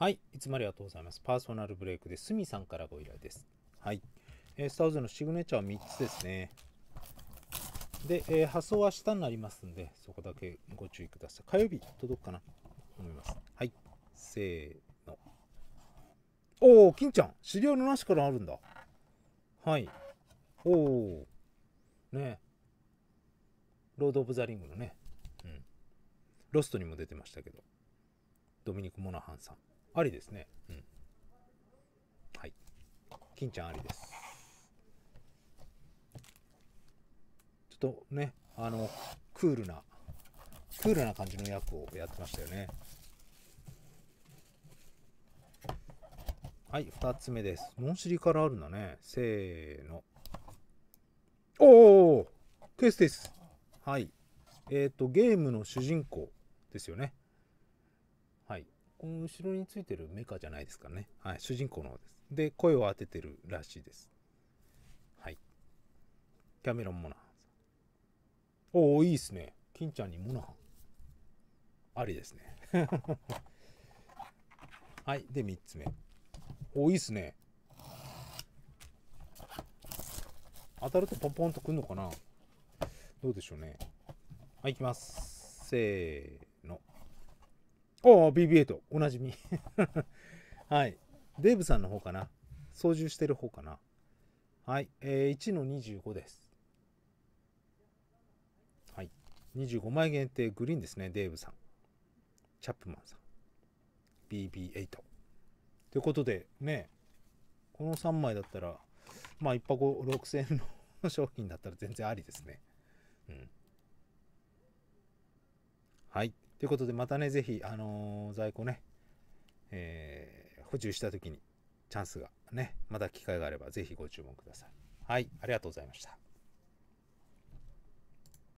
はい、いつもありがとうございます。パーソナルブレイクです。すみさんからご依頼です。はい、えー、スターズのシグネチャーは3つですね。で、えー、発送は明日になりますんで、そこだけご注意ください。火曜日届くかな思います。はい、せーの。おー、金ちゃん、資料のなしからあるんだ。はい。おー、ねロード・オブ・ザ・リングのね、うん、ロストにも出てましたけど、ドミニク・モナハンさん。ありですね。うん。はい。金ちゃんありです。ちょっとね、あの、クールな、クールな感じの役をやってましたよね。はい、2つ目です。ノンシリからあるんだね。せーの。おおテスです。はい。えっ、ー、と、ゲームの主人公ですよね。はい。この後ろについてるメカじゃないですかね。はい、主人公の方です。で、声を当ててるらしいです。はい。キャメロン・モナハンさん。おお、いいっすね。金ちゃんにモナハン。ありですね。はい。で、3つ目。おお、いいっすね。当たるとポンポンとくんのかなどうでしょうね。はい、いきます。せーああ、BB8、おなじみ。はい。デーブさんの方かな。操縦してる方かな。はい。えー、1の25です。はい。25枚限定グリーンですね、デーブさん。チャップマンさん。BB8。ということで、ね、この3枚だったら、まあ1箱6000円の商品だったら全然ありですね。うん。はい。ということで、またね、ぜひ、あのー、在庫ね、えー、補充した時にチャンスがね、また機会があれば、ぜひご注文ください。はい、ありがとうございました。